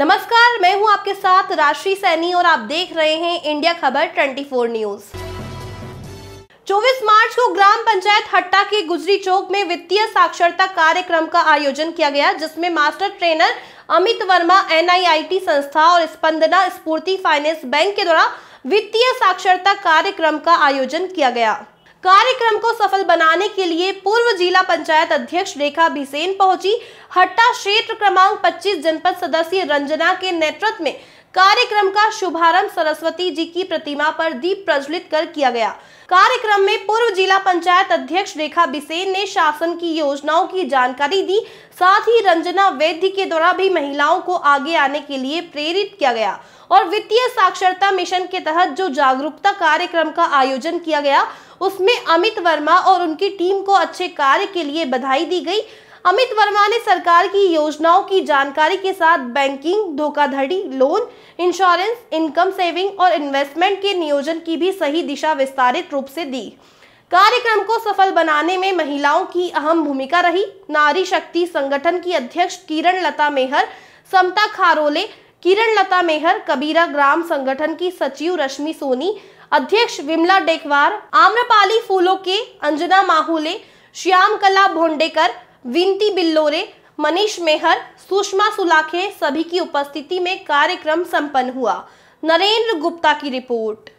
नमस्कार मैं हूं आपके साथ राशि सैनी और आप देख रहे हैं इंडिया खबर 24 न्यूज 24 मार्च को ग्राम पंचायत हट्टा के गुजरी चौक में वित्तीय साक्षरता कार्यक्रम का आयोजन किया गया जिसमें master trainer Amit Verma NIIT संस्था और स्पंदना स्फूर्ति फाइनेंस बैंक के द्वारा वित्तीय साक्षरता कार्यक्रम का आयोजन किया गया कार्यक्रम को सफल बनाने के लिए पूर्व जिला पंचायत अध्यक्ष रेखा भिसेन पहुंची हट्टा क्षेत्र क्रमांक 25 जनपद सदस्य रंजना के नेतृत्व में कार्यक्रम का शुभारंभ सरस्वती जी की प्रतिमा पर दीप प्रज्वलित कर किया गया कार्यक्रम में पूर्व जिला पंचायत अध्यक्ष रेखा बिसेन ने शासन की योजनाओं की जानकारी दी साथ ही रंजना वैद्य के द्वारा भी महिलाओं को आगे आने के लिए प्रेरित किया गया और वित्तीय साक्षरता मिशन के तहत जो जागरूकता कार्यक्रम का आयोजन किया गया उसमें अमित वर्मा और उनकी टीम को अच्छे कार्य के लिए बधाई दी गई अमित वर्मा ने सरकार की योजनाओं की जानकारी के साथ बैंकिंग धोखाधड़ी लोन इंश्योरेंस इनकम सेविंग और इन्वेस्टमेंट के नियोजन की भी सही दिशा विस्तारित रूप से दी कार्यक्रम को सफल बनाने में महिलाओं की अहम भूमिका रही नारी शक्ति संगठन की अध्यक्ष किरण लता मेहर समता खारोले किरण लता मेहर कबीरा ग्राम संगठन की सचिव रश्मि सोनी अध्यक्ष विमला डेकवार आम्रपाली फूलो के अंजना माहुले श्याम कला भोंडेकर विंती बिल्लोरे मनीष मेहर सुषमा सुलाखे सभी की उपस्थिति में कार्यक्रम संपन्न हुआ नरेंद्र गुप्ता की रिपोर्ट